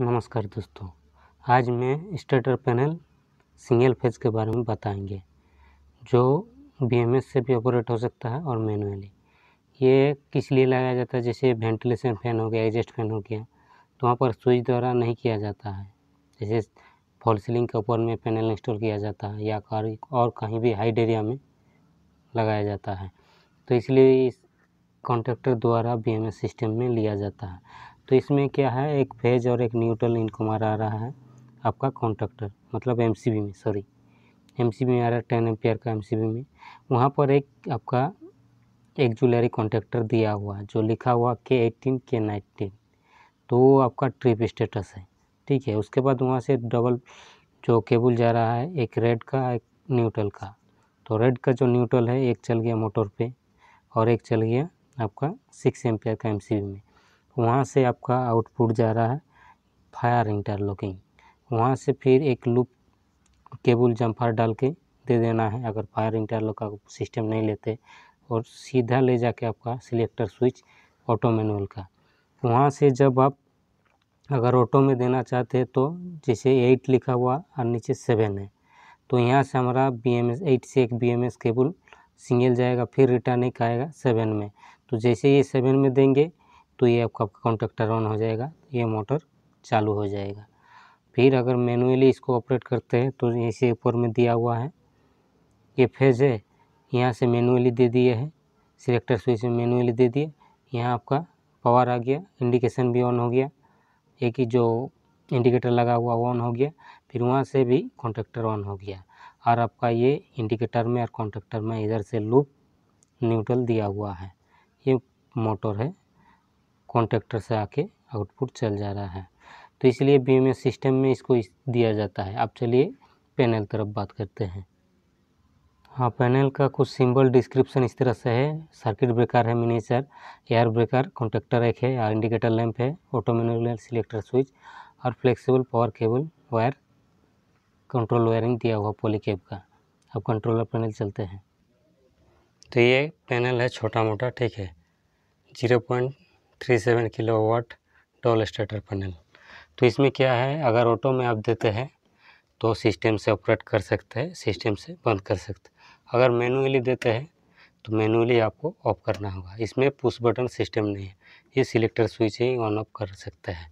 नमस्कार दोस्तों आज मैं स्टेटर पैनल सिंगल फेज के बारे में बताएंगे जो बीएमएस से भी ऑपरेट हो सकता है और मैनुअली ये किस लिए लगाया जाता है जैसे वेंटिलेशन फ़ैन हो गया एग्जस्ट फैन हो गया तो वहाँ पर स्विच द्वारा नहीं किया जाता है जैसे फॉल सीलिंग के ऊपर में पैनल इंस्टॉल किया जाता है या और कहीं भी हाइड एरिया में लगाया जाता है तो इसलिए इस कॉन्ट्रैक्टर द्वारा बीएमएस सिस्टम में लिया जाता है तो इसमें क्या है एक फेज और एक न्यूट्रल इनको मारा आ रहा है आपका कॉन्ट्रैक्टर मतलब एम में सॉरी एम में आ रहा है टेन एम्पियर का एम में वहाँ पर एक आपका एक जुलरी कॉन्ट्रैक्टर दिया हुआ है जो लिखा हुआ के एटीन के नाइनटीन तो वो आपका ट्रिप स्टेटस है ठीक है उसके बाद वहाँ से डबल जो केबल जा रहा है एक रेड का एक न्यूट्रल का तो रेड का जो न्यूट्रल है एक चल गया मोटर पे और एक चल गया आपका सिक्स एम्पियर का एम में वहाँ से आपका आउटपुट जा रहा है फायर इंटरलॉकिंग वहाँ से फिर एक लूप केबल जम्फर डाल के दे देना है अगर फायर इंटरलॉक का सिस्टम नहीं लेते और सीधा ले जाके आपका सिलेक्टर स्विच ऑटो मैनुअल का वहाँ से जब आप अगर ऑटो में देना चाहते हैं तो जैसे एट लिखा हुआ और नीचे सेवन है तो यहाँ से हमारा बी एम एस एट से एक B M S cable single जाएगा फिर रिटर्न एक आएगा सेवन में तो जैसे ये सेवन में देंगे तो ये आपका कॉन्ट्रेक्टर ऑन हो जाएगा ये मोटर चालू हो जाएगा फिर अगर मैनुअली इसको ऑपरेट करते हैं तो इसे ऊपर में दिया हुआ है ये फेज है यहाँ से मैनुअली दे दिए है सिलेक्टर स्विच में मैनुअली दे दिए यहाँ आपका पावर आ गया इंडिकेशन भी ऑन हो गया एक ही जो इंडिकेटर लगा हुआ वो ऑन हो गया फिर वहाँ से भी कॉन्ट्रेक्टर ऑन हो गया और आपका ये इंडिकेटर में और कॉन्ट्रेक्टर में इधर से लूप न्यूट्रल दिया हुआ है ये मोटर है कॉन्ट्रेक्टर से आके आउटपुट चल जा रहा है तो इसलिए बी सिस्टम में इसको इस दिया जाता है अब चलिए पैनल तरफ बात करते हैं हाँ पैनल का कुछ सिंबल डिस्क्रिप्शन इस तरह से है सर्किट ब्रेकर है मिनीचर एयर ब्रेकर कॉन्ट्रेक्टर एक है और इंडिकेटर लैंप है ऑटो सिलेक्टर स्विच और flexible power cable wire control wiring दिया हुआ पॉलीकेब का अब कंट्रोलर पैनल चलते हैं तो ये पैनल है छोटा मोटा ठीक है zero point three seven kilo watt DOL starter panel तो इसमें क्या है अगर ऑटो में आप देते हैं तो सिस्टम से ऑपरेट कर सकते हैं सिस्टम से बंद कर सकते हैं अगर मैनुअली देते हैं तो मैनुअली आपको ऑफ करना होगा इसमें पुश बटन सिस्टम नहीं है ये सिलेक्टर स्विच ही ऑन ऑफ कर सकते हैं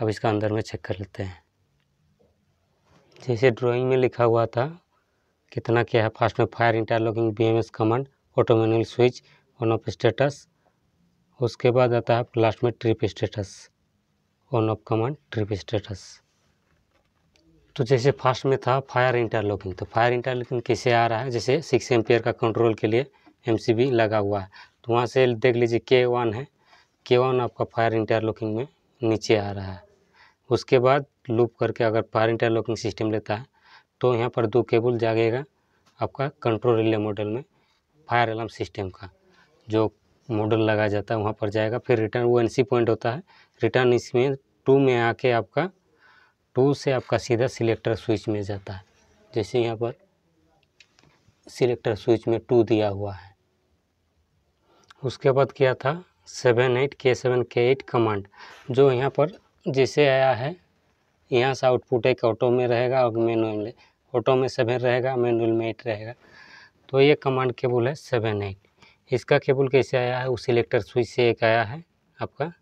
अब इसका अंदर में चेक कर लेते हैं जैसे ड्राइंग में लिखा हुआ था कितना क्या है फास्ट में fire interlocking B M S command auto manual switch on off status उसके बाद आता है लास्ट में trip status on off command trip status तो जैसे फास्ट में था फायर इंटरलॉकिंग तो फायर इंटरलॉकिंग कैसे आ रहा है जैसे सिक्स एम्पियर का कंट्रोल के लिए एमसीबी लगा हुआ है तो वहाँ से देख लीजिए के वन है के वन आपका फायर इंटरलॉकिंग में नीचे आ रहा है उसके बाद लूप करके अगर फायर इंटरलॉकिंग सिस्टम लेता है तो यहाँ पर दो केबल जागेगा आपका कंट्रोल रिले मॉडल में फायर अलार्म सिस्टम का जो मॉडल लगाया जाता है वहाँ पर जाएगा फिर रिटर्न वो एनसी पॉइंट होता है रिटर्न इसमें टू में आके आपका टू से आपका सीधा सिलेक्टर स्विच में जाता है जैसे यहाँ पर सिलेक्टर स्विच में टू दिया हुआ है उसके बाद क्या था सेवन एट के सेवन के एट कमांड जो यहाँ पर जैसे आया है यहाँ से आउटपुट एक ऑटो में रहेगा और मैनुअल में ऑटो में सेवन रहेगा मैनुअल में एट रहेगा तो ये कमांड केबुल है सेवन एट इसका केबल कैसे आया है वो सिलेक्टर स्विच से एक आया है आपका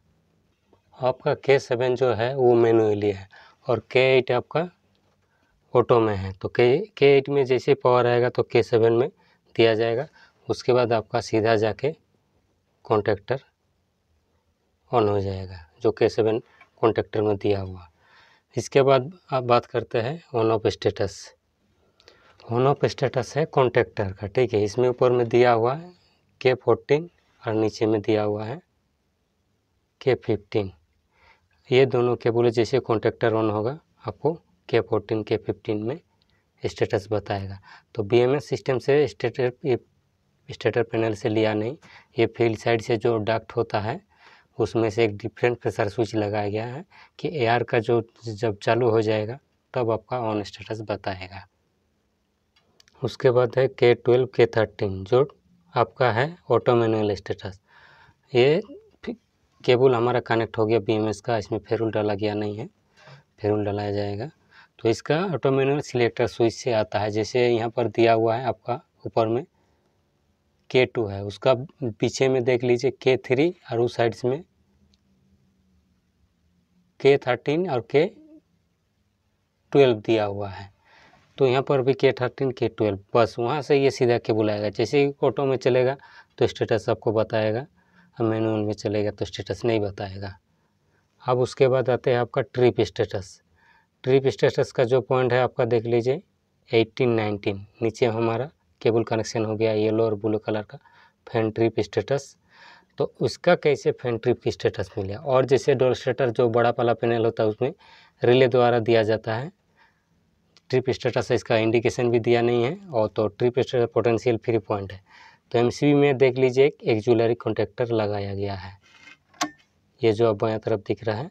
आपका के सेवन जो है वो मैनुअली है और के एट आपका ऑटो में है तो के के एट में जैसे पावर आएगा तो के सेवन में दिया जाएगा उसके बाद आपका सीधा जाके कॉन्ट्रैक्टर ऑन हो जाएगा जो के सेवन कॉन्ट्रेक्टर में दिया हुआ इसके बाद आप बात करते हैं on off status on off status है कॉन्ट्रैक्टर का ठीक है इसमें ऊपर में दिया हुआ है के फोर्टीन और नीचे में दिया हुआ है के फिफ्टीन ये दोनों बोले जैसे कॉन्ट्रेक्टर ऑन होगा आपको के फोर्टीन के फिफ्टीन में स्टेटस बताएगा तो बी सिस्टम से स्टेटर स्टेटर पैनल से लिया नहीं ये फील्ड साइड से जो डक्ट होता है उसमें से एक डिफरेंट प्रेशर स्विच लगाया गया है कि एआर का जो जब चालू हो जाएगा तब आपका ऑन स्टेटस बताएगा उसके बाद है के ट्वेल्व के थर्टीन जो आपका है ऑटो मैनुअल स्टेटस ये केबल हमारा कनेक्ट हो गया बीएमएस का इसमें फेरुल डाला गया नहीं है फेरुल डलाया जाएगा तो इसका ऑटो मैनुअल सिलेक्टर स्विच से आता है जैसे यहाँ पर दिया हुआ है आपका ऊपर में के टू है उसका पीछे में देख लीजिए के थ्री और उस साइड्स में के थर्टीन और के ट्वेल्व दिया हुआ है तो यहाँ पर भी के थर्टीन के ट्वेल्व बस वहाँ से ये सीधा के बुलाएगा जैसे ही ऑटो में चलेगा तो स्टेटस आपको बताएगा और हाँ, मैनुअल में चलेगा तो स्टेटस नहीं बताएगा अब उसके बाद आते हैं आपका ट्रिप स्टेटस ट्रिप स्टेटस का जो पॉइंट है आपका देख लीजिए एट्टीन नाइनटीन नीचे हमारा केबल कनेक्शन हो गया येलो और ब्लू कलर का फैन ट्रिप स्टेटस तो उसका कैसे फैन ट्रिप स्टेटस मिले और जैसे डोर स्टेटर जो बड़ा पाला पैनल होता है उसमें रिले द्वारा दिया जाता है ट्रिप स्टेटस है इसका इंडिकेशन भी दिया नहीं है और तो trip status potential free point है तो एम में देख लीजिए एक एक्जुलरी कॉन्ट्रेक्टर लगाया गया है ये जो अब बाया तरफ दिख रहा है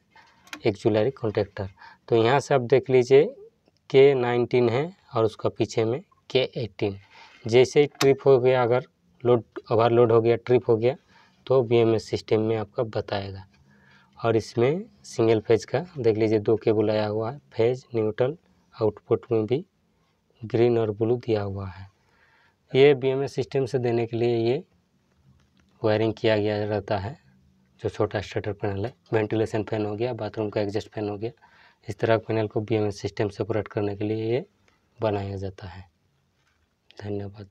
एक्जुलरी कॉन्ट्रेक्टर तो यहाँ से आप देख लीजिए के नाइनटीन है और उसका पीछे में के एटीन जैसे ही ट्रिप हो गया अगर लोड ओवरलोड हो गया ट्रिप हो गया तो बी सिस्टम में आपका बताएगा और इसमें सिंगल फेज का देख लीजिए दो के बुलाया हुआ है फेज न्यूट्रल आउटपुट में भी ग्रीन और ब्लू दिया हुआ है ये बी सिस्टम से देने के लिए ये वायरिंग किया गया रहता है जो छोटा स्टेटर पैनल है वेंटिलेशन फैन हो गया बाथरूम का एग्जस्ट फैन हो गया इस तरह के पैनल को बी सिस्टम से ऑपरेट करने के लिए ये बनाया जाता है धन्यवाद